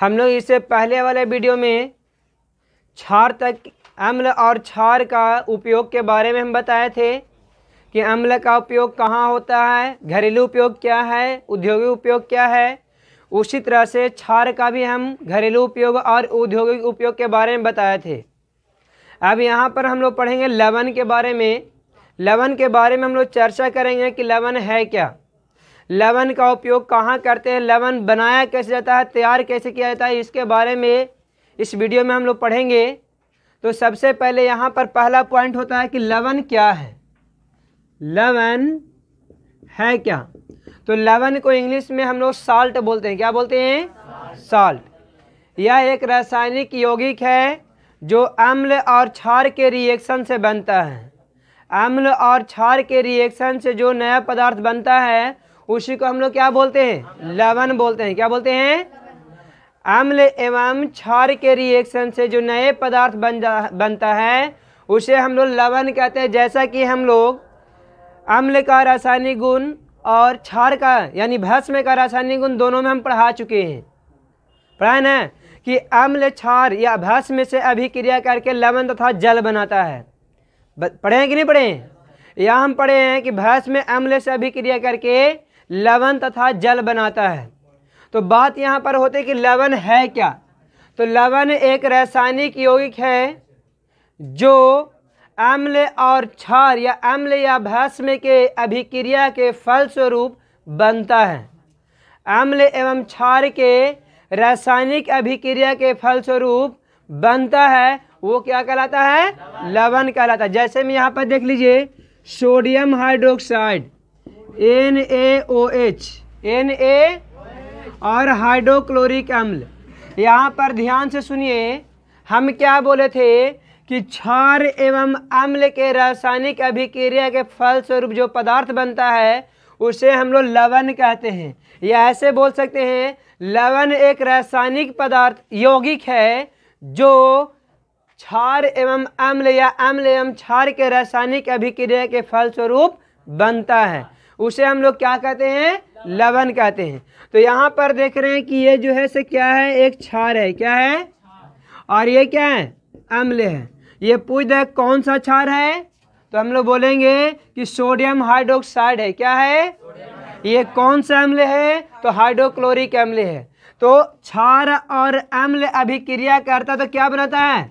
हम लोग इससे पहले वाले वीडियो में क्षार तक अम्ल और क्षार का उपयोग के बारे में हम बताए थे कि अम्ल का उपयोग कहाँ होता है घरेलू उपयोग क्या है औद्योगिक उपयोग क्या है उसी तरह से क्षार का भी हम घरेलू उपयोग और औद्योगिक उपयोग के बारे में बताए थे अब यहाँ पर हम लोग पढ़ेंगे लवन के बारे में लवन के बारे में हम लोग चर्चा करेंगे कि लवन है क्या लवन का उपयोग कहाँ करते हैं लवन बनाया कैसे जाता है तैयार कैसे किया जाता है इसके बारे में इस वीडियो में हम लोग पढ़ेंगे तो सबसे पहले यहाँ पर पहला पॉइंट होता है कि लवन क्या है लवन है क्या तो लवन को इंग्लिश में हम लोग साल्ट बोलते हैं क्या बोलते हैं साल्ट यह एक रासायनिक यौगिक है जो अम्ल और क्षार के रिएक्शन से बनता है अम्ल और क्षार के रिएक्शन से जो नया पदार्थ बनता है उसी को हम लोग क्या बोलते हैं लवन बोलते हैं क्या बोलते हैं अम्ल एवं क्षार के रिएक्शन से जो नए पदार्थ बन जा बनता है उसे हम लोग लवन कहते हैं जैसा कि हम लोग अम्ल का रासायनिक गुण और क्षार का यानी भस्म का रासायनिक गुण दोनों में हम पढ़ा चुके हैं पढ़ा न कि अम्ल क्षार या भस्म से अभिक्रिया करके लवन तथा जल बनाता है पढ़े हैं कि नहीं पढ़े हैं या हम पढ़े हैं कि भस्म अम्ल से अभिक्रिया करके लवन तथा जल बनाता है तो बात यहाँ पर होती है कि लवन है क्या तो लवन एक रासायनिक यौगिक है जो अम्ल और क्षार या अम्ल या भस्म के अभिक्रिया के फलस्वरूप बनता है अम्ल एवं क्षार के रासायनिक अभिक्रिया के फलस्वरूप बनता है वो क्या कहलाता है लवन कहलाता है जैसे मैं यहाँ पर देख लीजिए sodium hydroxide N A O H N A और हाइड्रोक्लोरिक अम्ल यहाँ पर ध्यान से सुनिए हम क्या बोले थे कि क्षार एवं अम्ल के रासायनिक अभिक्रिया के फलस्वरूप जो पदार्थ बनता है उसे हम लोग लवण कहते हैं या ऐसे बोल सकते हैं लवण एक रासायनिक पदार्थ यौगिक है जो क्षार एवं अम्ल या अम्ल एवं क्षार के रासायनिक अभिक्रिया के फलस्वरूप बनता है उसे हम लोग क्या कहते हैं लवन कहते हैं तो यहाँ पर देख रहे हैं कि ये जो है से क्या है एक क्षार है क्या है और ये क्या है अम्ल है ये पूछ दे कौन सा क्षार है तो हम लोग बोलेंगे कि सोडियम हाइड्रोक्साइड है क्या है ये कौन सा अम्ल है तो हाइड्रोक्लोरिक अम्ल है तो क्षार और अम्ल अभिक्रिया करता तो क्या बनाता है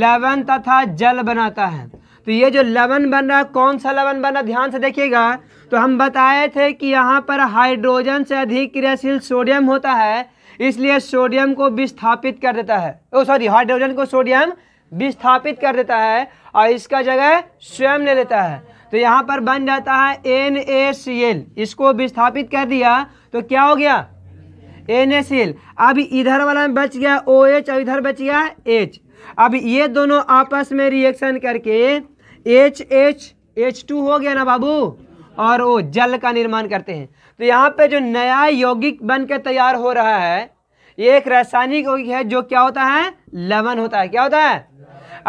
लवण तथा जल बनाता है तो ये जो लवन बन रहा है कौन सा लवन बन रहा ध्यान से देखिएगा तो हम बताए थे कि यहाँ पर हाइड्रोजन से अधिक क्रियाशील सोडियम होता है इसलिए सोडियम को विस्थापित कर देता है ओ सॉरी हाइड्रोजन को सोडियम विस्थापित कर देता है और इसका जगह स्वयं ले लेता है तो यहाँ पर बन जाता है एन इसको विस्थापित कर दिया तो क्या हो गया एन अब इधर वाला में बच गया ओ OH एच और इधर बच गया एच अब ये दोनों आपस में रिएक्शन करके एच एच एच टू हो गया ना बाबू और वो जल का निर्माण करते हैं तो यहाँ पे जो नया यौगिक बन के तैयार हो रहा है ये एक रासायनिक यौगिक है जो क्या होता है लवण होता है क्या होता है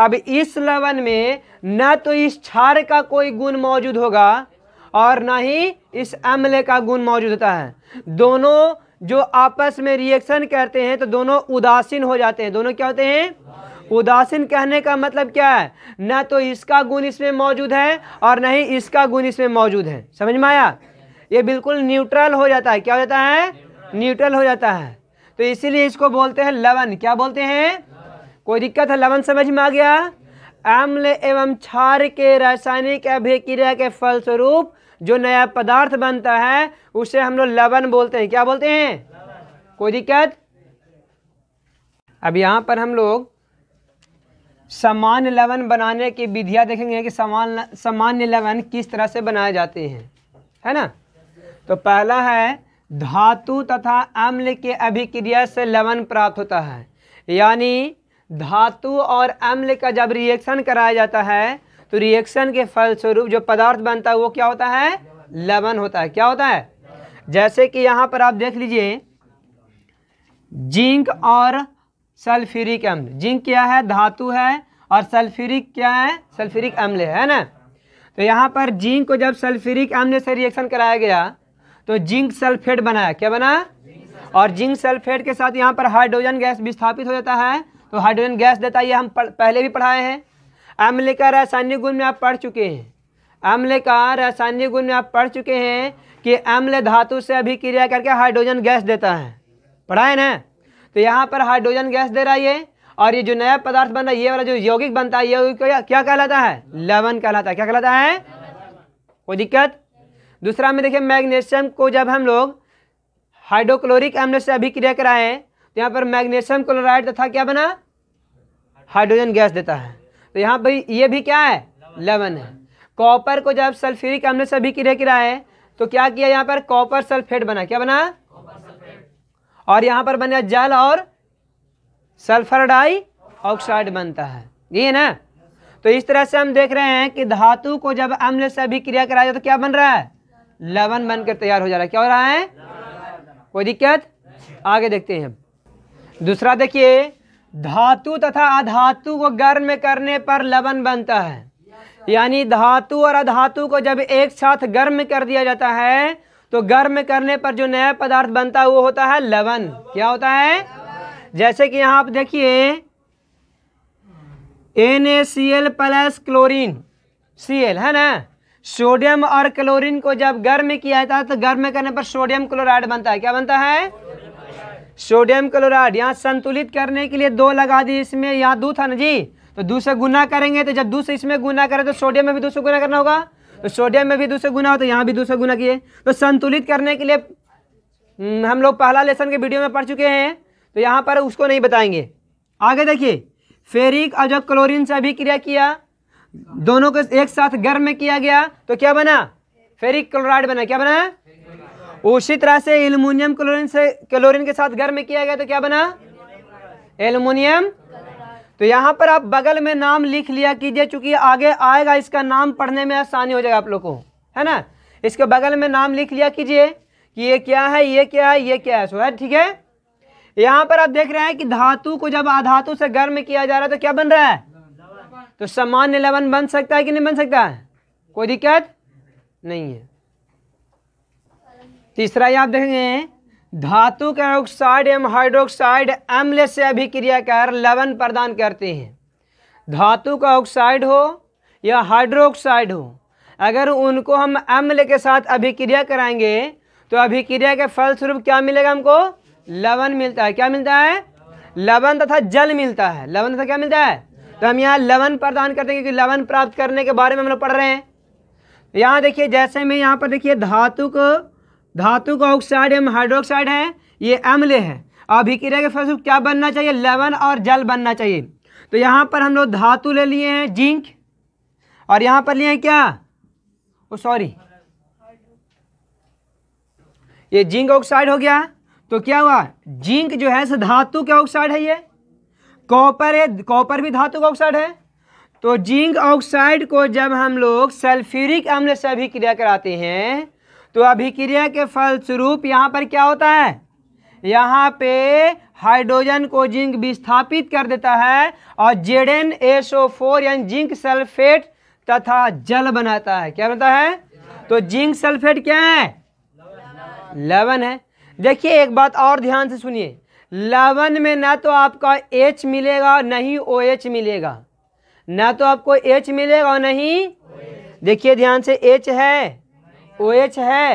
अब इस लवण में न तो इस क्षार का कोई गुण मौजूद होगा और ना ही इस अम्ल का गुण मौजूद होता है दोनों जो आपस में रिएक्शन करते हैं तो दोनों उदासीन हो जाते हैं दोनों क्या होते हैं उदासीन कहने का मतलब क्या है ना तो इसका गुण इसमें मौजूद है और न ही इसका गुण इसमें मौजूद है समझ में आया ये बिल्कुल न्यूट्रल हो जाता है क्या हो जाता है न्यूट्रल हो जाता है तो इसीलिए इसको बोलते हैं लवन क्या बोलते हैं कोई दिक्कत है लवन समझ में आ गया आम्ल एवं क्षार के रासायनिक अभिक्रिया के फलस्वरूप जो नया पदार्थ बनता है उसे हम लोग लवन बोलते हैं क्या बोलते हैं कोई दिक्कत अब यहाँ पर हम लोग समान लवन बनाने की विधियाँ देखेंगे कि समान सामान्य लवन किस तरह से बनाए जाते हैं है ना तो पहला है धातु तथा अम्ल के अभिक्रिया से लवन प्राप्त होता है यानी धातु और अम्ल का जब रिएक्शन कराया जाता है तो रिएक्शन के फलस्वरूप जो पदार्थ बनता है वो क्या होता है लवन होता है क्या होता है जैसे कि यहाँ पर आप देख लीजिए जिंक और सल्फ्यूरिक अम्ल जिंक क्या है धातु है और सल्फ्यूरिक क्या है सल्फ्यूरिक अम्ल है ना तो यहाँ पर जिंक को जब सल्फ्यूरिक अम्ल से रिएक्शन कराया गया तो जिंक सल्फेट बनाया क्या बना और जिंक सल्फेट के साथ यहाँ पर हाइड्रोजन गैस विस्थापित हो जाता है तो हाइड्रोजन गैस देता है ये हम पहले भी पढ़ाए हैं अम्ल का रासायनिक गुण में आप पढ़ चुके हैं अम्ल का रासायनिक गुण में आप पढ़ चुके हैं कि अम्ल धातु से अभिक्रिया करके हाइड्रोजन गैस देता है पढ़ाए ना तो यहाँ पर हाइड्रोजन गैस दे रहा है ये और ये जो नया पदार्थ बन रहा है ये वाला जो यौगिक बनता है यौगिक क्या, कहलाता है लवन कहलाता है क्या कहलाता है कोई दिक्कत दूसरा में देखिए मैग्नेशियम को जब हम लोग हाइड्रोक्लोरिक एम्ल से अभिक्रिया कराएं तो यहाँ पर मैग्नेशियम क्लोराइड तथा क्या बना हाइड्रोजन गैस देता है तो यहाँ पर ये भी क्या है लवन है कॉपर को जब सल्फ्यूरिक एम्ल से अभिक्रिया कराएं तो क्या किया यहाँ पर कॉपर सल्फेट बना क्या बना और यहाँ पर बने जल और सल्फर डाई ऑक्साइड बनता है ये ना तो इस तरह से हम देख रहे हैं कि धातु को जब अम्ल से भी क्रिया कराया जाए तो क्या बन रहा है लवन बनकर तैयार हो जा रहा है क्या हो रहा है कोई दिक्कत आगे देखते हैं दूसरा देखिए धातु तथा अधातु को गर्म करने पर लवन बनता है यानी धातु और अधातु को जब एक साथ गर्म कर दिया जाता है तो गर्म करने पर जो नया पदार्थ बनता है वो होता है लवन क्या होता है जैसे कि यहाँ आप देखिए N A C L plus chlorine C L है ना सोडियम और क्लोरीन को जब गर्म किया जाता है तो गर्म करने पर सोडियम क्लोराइड बनता है क्या बनता है सोडियम क्लोराइड यहाँ संतुलित करने के लिए दो लगा दी इसमें यहाँ दो था ना जी तो दूसरे गुना करेंगे तो जब दूसरे से इसमें गुना करें तो सोडियम में भी दूसरे गुना करना होगा तो सोडियम में भी दूसरे गुना हो तो यहाँ भी दूसरे गुना किए तो संतुलित करने के लिए हम्म, हम लोग पहला लेसन के वीडियो में पढ़ चुके हैं तो यहाँ पर उसको नहीं बताएंगे आगे देखिए फेरिक जब क्लोरिन से अभिक्रिया किया दोनों को एक साथ गर्म में किया गया तो क्या बना फेरिक क्लोराइड बना क्या बना उसी तरह से एल्यूमिनियम क्लोरिन से क्लोरिन के साथ गर्म में किया गया तो क्या बना एल्यूमिनियम तो यहाँ पर आप बगल में नाम लिख लिया कीजिए चूंकि आगे आएगा इसका नाम पढ़ने में आसानी हो जाएगा आप लोग को है ना इसके बगल में नाम लिख लिया कीजिए कि ये क्या है ये क्या है ये क्या है सो है ठीक है यहाँ पर आप देख रहे हैं कि धातु को जब आधातु से गर्म किया जा रहा है तो क्या बन रहा है तो सामान्य लवन बन सकता है कि नहीं बन सकता है कोई दिक्कत नहीं है तीसरा ये आप देखेंगे धातु के ऑक्साइड एवं हाइड्रोक्साइड अम्ल से अभिक्रिया कर लवण प्रदान करते हैं धातु का ऑक्साइड हो या हाइड्रोक्साइड हो अगर उनको हम अम्ल के साथ अभिक्रिया कराएंगे तो अभिक्रिया के फलस्वरूप क्या मिलेगा हमको लवण मिलता है क्या मिलता है लवण तथा जल मिलता है लवण तथा क्या मिलता है तो हम यहाँ लवण प्रदान करते हैं क्योंकि लवण प्राप्त करने के बारे में हम लोग पढ़ रहे हैं यहाँ देखिए जैसे में यहाँ पर देखिए धातु को धातु का ऑक्साइड एवं हाइड्रोक्साइड है ये अम्ल है अभिक्रिया के फलस्वरूप क्या बनना चाहिए लवण और जल बनना चाहिए तो यहाँ पर हम लोग धातु ले लिए हैं जिंक और यहाँ पर लिए हैं क्या ओ सॉरी ये जिंक ऑक्साइड हो गया तो क्या हुआ जिंक जो है धातु के ऑक्साइड है ये कॉपर है कॉपर भी धातु का ऑक्साइड है तो जिंक ऑक्साइड को जब हम लोग सल्फ्यूरिक अम्ल से अभिक्रिया कराते हैं तो अभिक्रिया के फलस्वरूप यहाँ पर क्या होता है यहाँ पे हाइड्रोजन को जिंक विस्थापित कर देता है और जेड एसओ फोर यानी जिंक सल्फेट तथा जल बनाता है क्या बनता है तो जिंक सल्फेट क्या है लवण है देखिए एक बात और ध्यान से सुनिए लवण में ना तो आपका एच मिलेगा और नहीं ओ एच मिलेगा ना तो आपको एच मिलेगा और नहीं देखिए ध्यान से एच है ओ एच है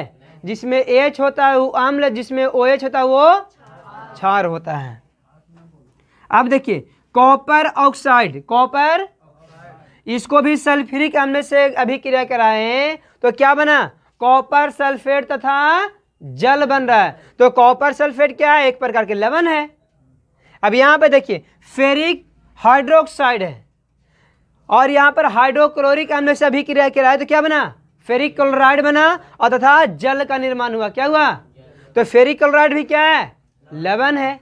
जिसमें एच होता है वो अम्ल जिसमें ओ एच होता है वो क्षार होता है अब देखिए कॉपर ऑक्साइड कॉपर इसको भी सल्फ्यूरिक अम्ल से अभिक्रिया कराए तो क्या बना कॉपर सल्फेट तथा जल बन रहा है तो कॉपर सल्फेट क्या है एक प्रकार के लवण है अब यहां पे देखिए फेरिक हाइड्रोक्साइड है और यहां पर हाइड्रोक्लोरिक अम्ल से अभिक्रिया कराए तो क्या बना फेरिक क्लोराइड बना और तथा जल का निर्माण हुआ क्या हुआ तो फेरिक क्लोराइड भी क्या है लवन है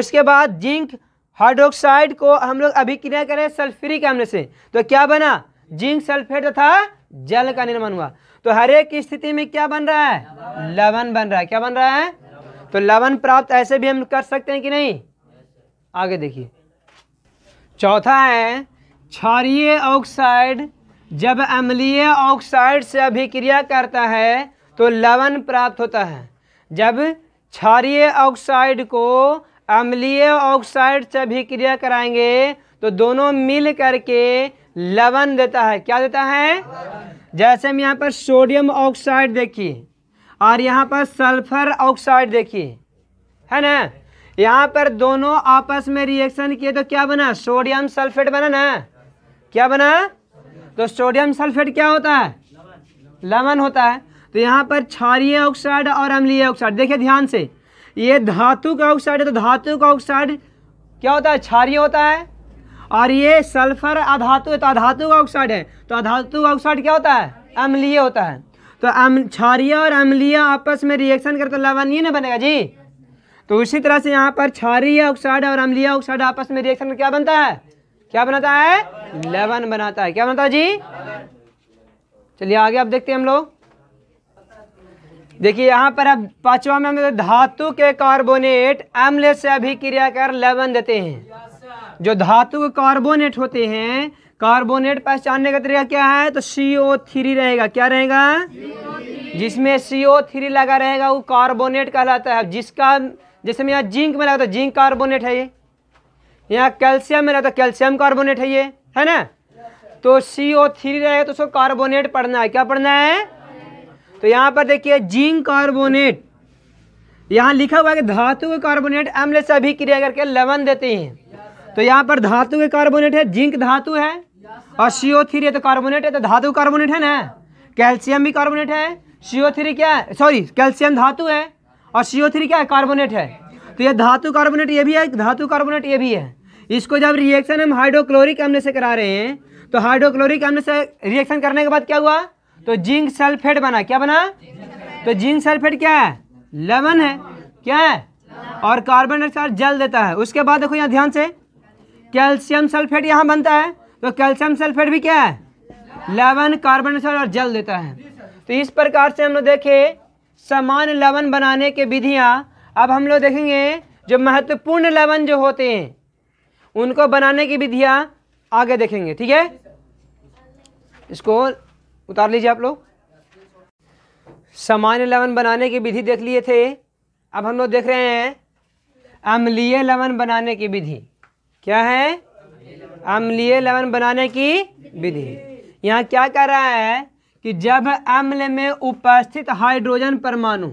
उसके बाद जिंक हाइड्रोक्साइड को हम लोग अभिक्रिया करें सल्फ्यूरिक अम्ल से तो क्या बना जिंक सल्फेट तथा जल का निर्माण हुआ तो हर एक स्थिति में क्या बन रहा है लवन बन रहा है क्या बन रहा है तो लवन प्राप्त ऐसे भी हम कर सकते हैं कि नहीं आगे देखिए चौथा है क्षारीय ऑक्साइड जब अम्लीय ऑक्साइड से अभिक्रिया करता है तो लवण प्राप्त होता है जब क्षारीय ऑक्साइड को अम्लीय ऑक्साइड से अभिक्रिया कराएंगे तो दोनों मिल करके लवण देता है क्या देता है जैसे हम यहाँ पर सोडियम ऑक्साइड देखिए और यहाँ पर सल्फर ऑक्साइड देखिए है ना यहाँ पर दोनों आपस में रिएक्शन किए तो क्या बना सोडियम सल्फेट बना ना क्या बना तो सोडियम सल्फेट क्या होता है लवन होता है तो यहाँ पर क्षारिय ऑक्साइड और अम्लीय ऑक्साइड देखिए ध्यान से ये धातु का ऑक्साइड है तो धातु का ऑक्साइड क्या होता है क्षारिय होता है और ये सल्फर अधातु है तो अधातु का ऑक्साइड है तो अधातु का ऑक्साइड क्या होता है अम्लीय होता है तो क्षारिय और अम्लीय आपस में रिएक्शन करते ही ना बनेगा जी तो उसी तरह से यहाँ पर क्षारिय ऑक्साइड और अम्लीय ऑक्साइड आपस में रिएक्शन क्या बनता है क्या बनाता है लेवन बनाता है क्या बनाता है जी चलिए आगे आप देखते हैं हम लोग देखिए यहाँ पर अब पांचवा में हम धातु के कार्बोनेट अम्ल से अभिक्रिया कर लेवन देते हैं जो धातु के कार्बोनेट होते हैं कार्बोनेट पहचानने का तरीका क्या है तो सी ओ थ्री रहेगा क्या रहेगा जिसमें सी ओ थ्री लगा रहेगा वो कार्बोनेट कहलाता है जिसका जैसे यहाँ जिंक में लगा था जिंक कार्बोनेट है ये यहाँ कैल्शियम में रहा तो कैल्शियम कार्बोनेट है ये है ना तो सी ओ थ्री रहेगा तो उसको कार्बोनेट पढ़ना है क्या पढ़ना है तो यहाँ पर देखिए जिंक कार्बोनेट यहाँ लिखा हुआ है कि धातु के कार्बोनेट अम्ल से अभी क्रिया करके लवण देते हैं तो यहाँ पर धातु के कार्बोनेट है जिंक धातु है और सी थ्री है तो कार्बोनेट है तो धातु कार्बोनेट है ना कैल्शियम भी कार्बोनेट है सी थ्री क्या है सॉरी कैल्शियम धातु है और सी थ्री क्या है कार्बोनेट है तो यह धातु कार्बोनेट ये भी है धातु कार्बोनेट ये भी है इसको जब रिएक्शन हम हाइड्रोक्लोरिक अम्ल से करा रहे हैं तो हाइड्रोक्लोरिक अम्ल से रिएक्शन करने के बाद क्या हुआ तो जिंक सल्फेट बना क्या बना तो जिंक सल्फेट क्या है लेवन है क्या है और कार्बन डाइऑक्साइड जल देता है उसके बाद देखो यहाँ ध्यान से कैल्शियम सल्फेट यहाँ बनता है तो कैल्शियम सल्फेट भी क्या है लेवन कार्बन डाइऑक्साइड और जल देता है तो इस प्रकार से हम लोग देखे समान लवन बनाने के विधियाँ अब हम लोग देखेंगे जो महत्वपूर्ण लवन जो होते हैं उनको बनाने की विधियाँ आगे देखेंगे ठीक है इसको उतार लीजिए आप लोग सामान्य लवन बनाने की विधि देख लिए थे अब हम लोग देख रहे हैं अम्लीय लवन बनाने की विधि क्या है अम्लीय लवन बनाने की विधि यहाँ क्या कह रहा है कि जब अम्ल में उपस्थित हाइड्रोजन परमाणु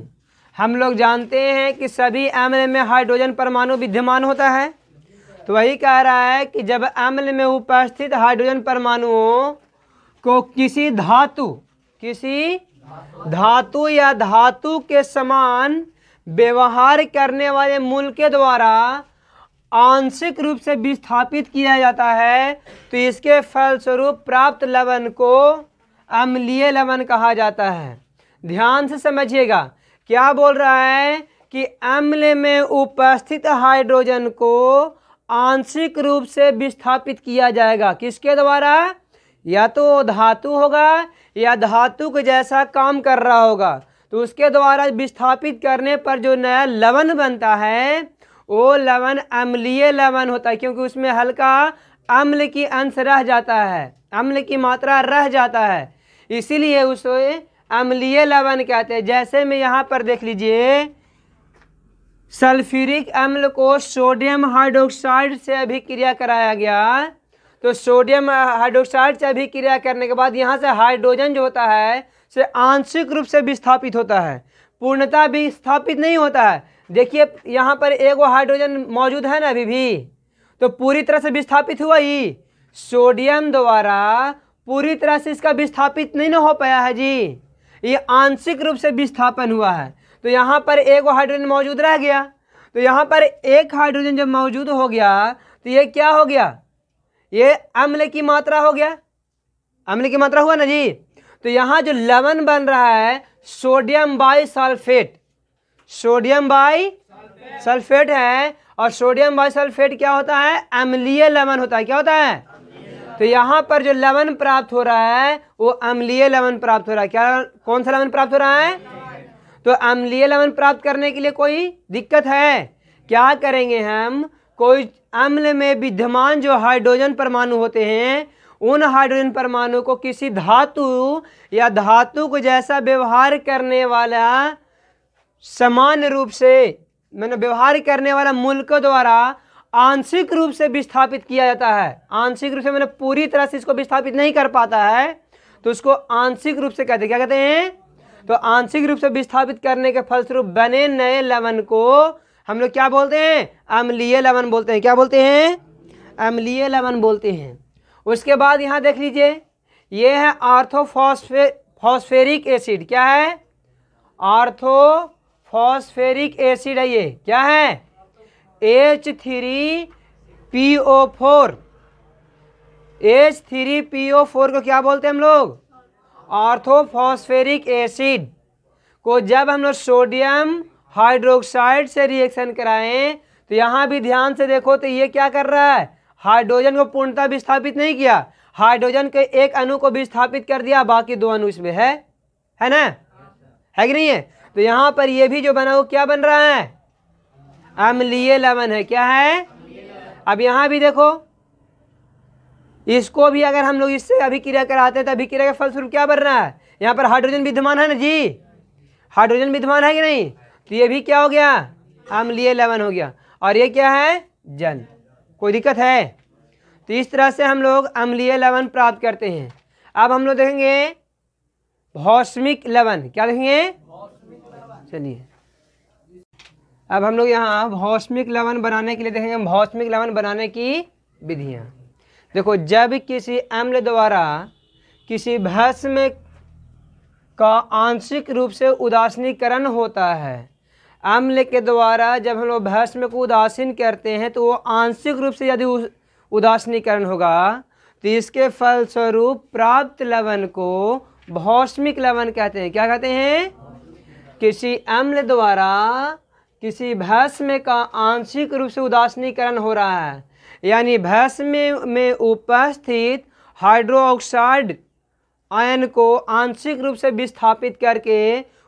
हम लोग जानते हैं कि सभी अम्ल में हाइड्रोजन परमाणु विद्यमान होता है तो वही कह रहा है कि जब अम्ल में उपस्थित हाइड्रोजन परमाणुओं को किसी धातु किसी धातु या धातु के समान व्यवहार करने वाले मूल के द्वारा आंशिक रूप से विस्थापित किया जाता है तो इसके फलस्वरूप प्राप्त लवण को अम्लीय लवण कहा जाता है ध्यान से समझिएगा क्या बोल रहा है कि अम्ल में उपस्थित हाइड्रोजन को आंशिक रूप से विस्थापित किया जाएगा किसके द्वारा या तो धातु होगा या धातु के जैसा काम कर रहा होगा तो उसके द्वारा विस्थापित करने पर जो नया लवण बनता है वो लवण अम्लीय लवण होता है क्योंकि उसमें हल्का अम्ल की अंश रह जाता है अम्ल की मात्रा रह जाता है इसीलिए उसे अम्लीय लवण कहते हैं जैसे मैं यहाँ पर देख लीजिए सल्फ्यूरिक अम्ल को सोडियम हाइड्रोक्साइड से अभिक्रिया कराया गया तो सोडियम हाइड्रोक्साइड से अभिक्रिया करने के बाद यहाँ से हाइड्रोजन जो होता है से आंशिक रूप से विस्थापित होता है पूर्णता विस्थापित नहीं होता है देखिए यहाँ पर एगो हाइड्रोजन मौजूद है ना अभी भी तो पूरी तरह से विस्थापित हुआ ही सोडियम द्वारा पूरी तरह से इसका विस्थापित नहीं ना हो पाया है जी ये आंशिक रूप से विस्थापन हुआ है तो यहाँ पर एक हाइड्रोजन मौजूद रह गया तो यहाँ पर एक हाइड्रोजन जब मौजूद हो गया तो ये क्या हो गया ये अम्ल की मात्रा हो गया अम्ल की मात्रा हुआ ना जी तो यहाँ जो लवन बन रहा है sodium bi sulphate sodium bi sulphate है और सोडियम बाई सल्फेट क्या होता है अम्लीय लवन होता है क्या होता है तो यहाँ पर जो लवन प्राप्त हो रहा है वो अम्लीय लवन प्राप्त हो रहा है क्या कौन सा लवन प्राप्त हो रहा है तो अम्लीय लवण प्राप्त करने के लिए कोई दिक्कत है क्या करेंगे हम कोई अम्ल में विद्यमान जो हाइड्रोजन परमाणु होते हैं उन हाइड्रोजन परमाणु को किसी धातु या धातु को जैसा व्यवहार करने वाला समान रूप से मैंने व्यवहार करने वाला मुल्क द्वारा आंशिक रूप से विस्थापित किया जाता है आंशिक रूप से मैंने पूरी तरह से इसको विस्थापित नहीं कर पाता है तो उसको आंशिक रूप से कहते क्या कहते हैं तो आंशिक रूप से विस्थापित करने के फलस्वरूप बने नए लवण को हम लोग क्या बोलते हैं अम्लीय लवण बोलते हैं क्या बोलते हैं अम्लीय लवण बोलते हैं उसके बाद यहाँ देख लीजिए ये है आर्थोफॉस्फे फॉस्फेरिक एसिड क्या है आर्थोफॉस्फेरिक एसिड है ये क्या है H three P O four H three P O four को क्या बोलते हैं हम लोग ऑर्थोफॉस्फेरिक एसिड को जब हम लोग सोडियम हाइड्रोक्साइड से रिएक्शन कराएं तो यहाँ भी ध्यान से देखो तो ये क्या कर रहा है हाइड्रोजन को पूर्णता विस्थापित नहीं किया हाइड्रोजन के एक अणु को विस्थापित कर दिया बाकी दो अणु इसमें है है ना है कि नहीं है तो यहाँ पर ये भी जो बना वो क्या बन रहा है अम्लीय लवण है क्या है अब यहाँ भी देखो इसको भी अगर हम लोग इससे अभिक्रिया कराते हैं तो अभिक्रिया का फलस्वरूप क्या बन रहा है यहाँ पर हाइड्रोजन विद्यमान है ना जी हाइड्रोजन विद्यमान है कि नहीं तो ये भी क्या हो गया अम्लीय लेवन हो गया और ये क्या है जल कोई दिक्कत है तो इस तरह से हम लोग अम्लीय लवन प्राप्त करते हैं अब हम लोग देखेंगे भौस्मिक लवन क्या देखेंगे चलिए अब हम लोग यहाँ भौस्मिक लवन बनाने के लिए देखेंगे भौस्मिक लवन बनाने की विधियाँ देखो जब किसी अम्ल द्वारा किसी भस्म का आंशिक रूप से उदासीनीकरण होता है अम्ल के द्वारा जब हम लोग भस्म को उदासीन करते हैं तो वो आंशिक रूप से यदि उदासीनीकरण होगा तो इसके फलस्वरूप प्राप्त लवण को भौष्मिक लवण कहते हैं क्या कहते हैं किसी अम्ल द्वारा किसी भस्म का आंशिक रूप से उदासीनीकरण हो रहा है यानी भस्म में उपस्थित हाइड्रोक्साइड आयन को आंशिक रूप से विस्थापित करके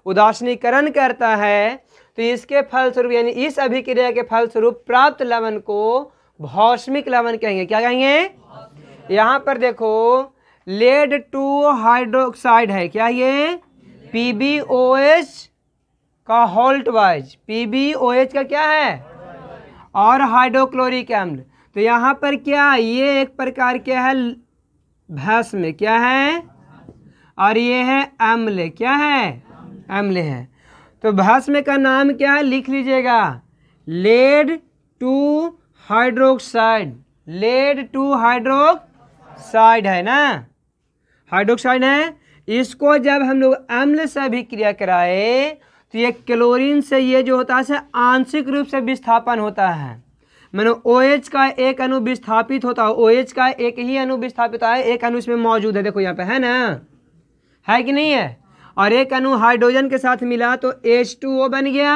उदासीनीकरण करता है तो इसके फलस्वरूप यानी इस अभिक्रिया के फलस्वरूप प्राप्त लवण को भौष्मिक लवण कहेंगे क्या कहेंगे यहाँ पर देखो लेड टू हाइड्रोक्साइड है क्या ये पी बी ओ एच का whole twice P B O H का क्या है और हाइड्रोक्लोरिक अम्ल तो यहाँ पर क्या ये एक प्रकार के है भैंस में क्या है और ये है अम्ल क्या है अम्ल है तो भैंस में का नाम क्या है लिख लीजिएगा lead two hydroxide lead two hydroxide है ना हाइड्रोक्साइड है इसको जब हम लोग अम्ल से अभिक्रिया कराए तो ये क्लोरीन से ये जो होता है आंशिक रूप से विस्थापन होता है मैंने ओ OH का एक अनु विस्थापित होता है ओ OH का एक ही अनु विस्थापित है एक अनु इसमें मौजूद है देखो यहाँ पे है ना है कि नहीं है और एक अनु हाइड्रोजन के साथ मिला तो एच टू ओ बन गया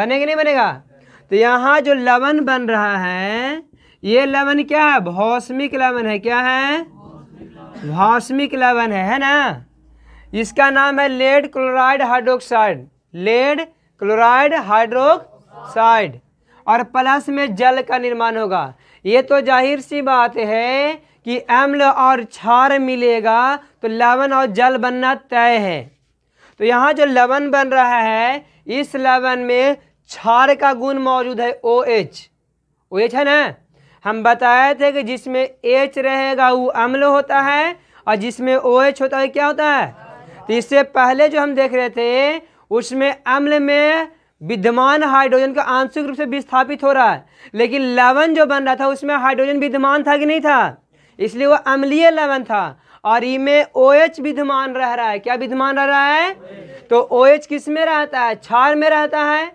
बनेगा नहीं बनेगा तो यहाँ जो लवन बन रहा है ये लवन क्या है भौस्मिक लवन है क्या है भौस्मिक लवन है है ना इसका नाम है lead chloride hydroxide lead chloride hydroxide और प्लस में जल का निर्माण होगा ये तो जाहिर सी बात है कि अम्ल और क्षार मिलेगा तो लवण और जल बनना तय है तो यहाँ जो लवण बन रहा है इस लवण में क्षार का गुण मौजूद है ओ एच ओ एच है ना हम बताए थे कि जिसमें एच रहेगा वो अम्ल होता है और जिसमें ओ एच होता है क्या होता है तो इससे पहले जो हम देख रहे थे उसमें अम्ल में विद्यमान हाइड्रोजन का आंशिक रूप से विस्थापित हो रहा है लेकिन लवन जो बन रहा था उसमें हाइड्रोजन विद्यमान था कि नहीं था इसलिए वो अम्लीय लवन था और इमें ओ एच विद्यमान रह रहा है क्या विद्यमान रह रहा है तो ओ एच किस में रहता है क्षार में रहता है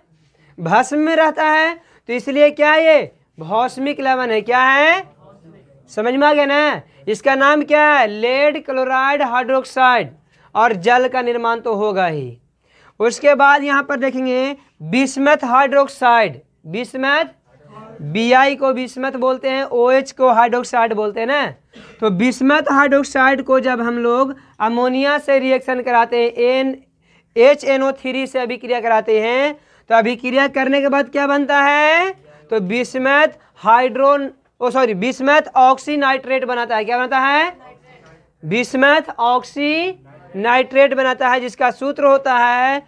भस्म में रहता है तो इसलिए क्या ये भौस्मिक लवन है क्या है समझ में आ गया ना इसका नाम क्या है लेड क्लोराइड हाइड्रोक्साइड और जल का निर्माण तो होगा ही उसके बाद यहाँ पर देखेंगे बिस्मत हाइड्रोक्साइड बिस्मत बी को बिस्मत बोलते हैं ओ OH को हाइड्रोक्साइड बोलते हैं ना तो बिस्मत हाइड्रोक्साइड को जब हम लोग अमोनिया से रिएक्शन कराते हैं N H N O three से अभिक्रिया कराते हैं तो अभिक्रिया करने के बाद क्या बनता है तो बिस्मत हाइड्रोन ओ सॉरी बिस्मत ऑक्सीनाइट्रेट बनाता है क्या बनाता है बिस्मत ऑक्सी नाइट्रेट बनाता है जिसका सूत्र होता है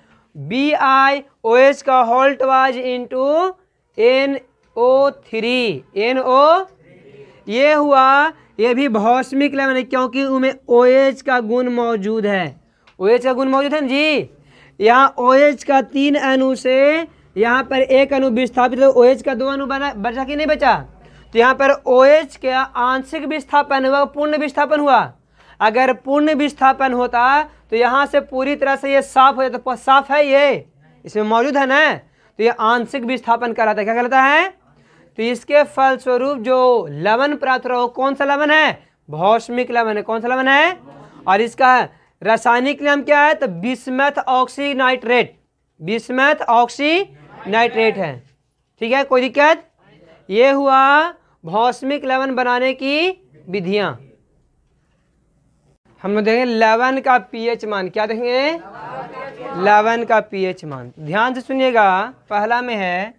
बी आई ओ एच का whole twice into N O three N O ये हुआ ये भी भौस्मिक लेवल है क्योंकि उनमें ओ एच का गुण मौजूद है ओ एच का गुण मौजूद है ना जी यहाँ ओ एच का तीन अनु से यहाँ पर एक अनु विस्थापित ओ एच का दो अनु बना बचा कि नहीं बचा तो यहाँ पर ओ एच का आंशिक विस्थापन हुआ पूर्ण विस्थापन हुआ अगर पूर्ण विस्थापन होता तो यहाँ से पूरी तरह से ये साफ हो जाता है तो साफ है ये इसमें मौजूद है ना तो ये आंशिक विस्थापन कराता है क्या कहता है तो इसके फलस्वरूप जो लवन प्राप्त रहो कौन सा लवन है भौष्मिक लवन है कौन सा लवन है और इसका रासायनिक नाम क्या है तो bismuth oxy nitrate bismuth oxy nitrate है ठीक है कोई दिक्कत ये हुआ भौष्मिक लवन बनाने की विधियां हम लोग देखेंगे लवन का पीएच मान क्या देखेंगे लवन का पीएच मान ध्यान से सुनिएगा पहला में है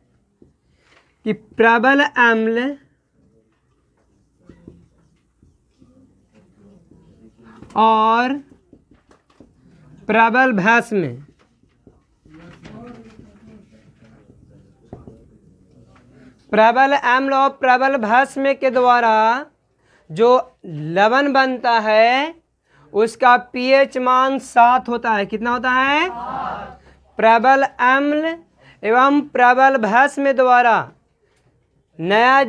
कि प्रबल अम्ल और प्रबल भैंस में प्रबल अम्ल और प्रबल भस्म के द्वारा जो लवण बनता है उसका पीएच मान सात होता है कितना होता है प्रबल अम्ल एवं प्रबल भस्म द्वारा नया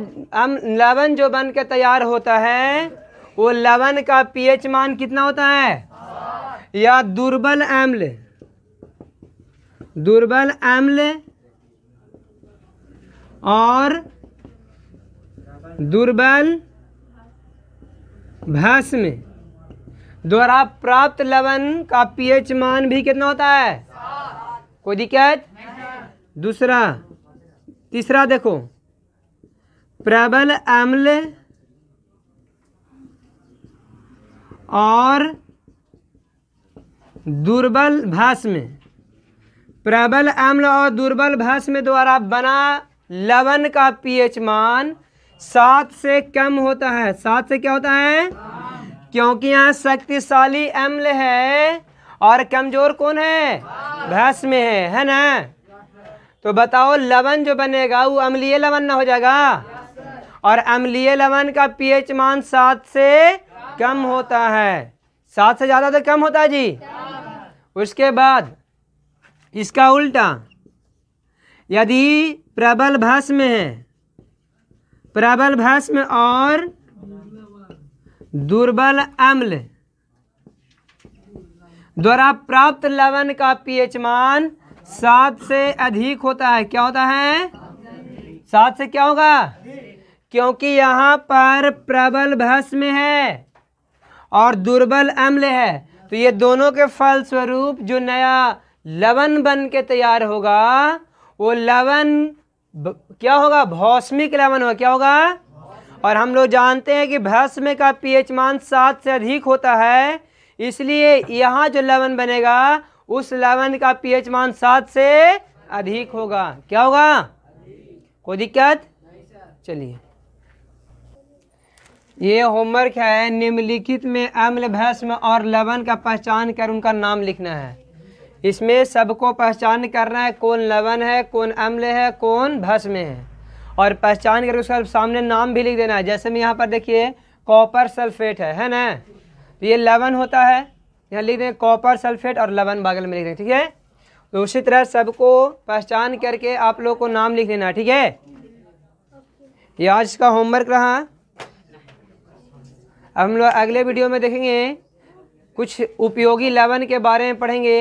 लवन जो बन के तैयार होता है वो लवन का पीएच मान कितना होता है या दुर्बल अम्ल दुर्बल अम्ल और दुर्बल भस्म द्वारा प्राप्त लवण का पीएच मान भी कितना होता है कोई दिक्कत दूसरा तीसरा देखो प्रबल अम्ल और दुर्बल में प्रबल अम्ल और दुर्बल में द्वारा बना लवण का पीएच मान सात से कम होता है सात से क्या होता है क्योंकि यहाँ शक्तिशाली अम्ल है और कमजोर कौन है भैंस में है है ना तो बताओ लवन जो बनेगा वो अम्लीय लवन ना हो जाएगा और अम्लीय लवन का पीएच मान सात से कम होता है सात से ज़्यादा तो कम होता है जी उसके बाद इसका उल्टा यदि प्रबल भस्म है प्रबल भस्म और दुर्बल अम्ल द्वारा प्राप्त लवण का पीएच मान सात से अधिक होता है क्या होता है सात से क्या होगा क्योंकि यहाँ पर प्रबल भस्म है और दुर्बल अम्ल है तो ये दोनों के फलस्वरूप जो नया लवण बन के तैयार होगा वो लवण क्या होगा भौस्मिक लवण होगा क्या होगा और हम लोग जानते हैं कि भस्म का पीएच मान सात से अधिक होता है इसलिए यहाँ जो लवण बनेगा उस लवण का पीएच मान सात से अधिक होगा क्या होगा कोई दिक्कत चलिए ये होमवर्क है निम्नलिखित में अम्ल भस्म और लवण का पहचान कर उनका नाम लिखना है इसमें सबको पहचान करना है कौन लवण है कौन अम्ल है कौन भस्म है और पहचान करके उसका सामने नाम भी लिख देना है जैसे में यहाँ पर देखिए कॉपर सल्फेट है है ना तो ये लेवन होता है यहाँ लिख दें कॉपर सल्फेट और लेवन बागल में लिख दें ठीक है तो उसी तरह सबको पहचान करके आप लोग को नाम लिख देना ठीक है ये आज का होमवर्क रहा अब हम लोग अगले वीडियो में देखेंगे कुछ उपयोगी लेवन के बारे में पढ़ेंगे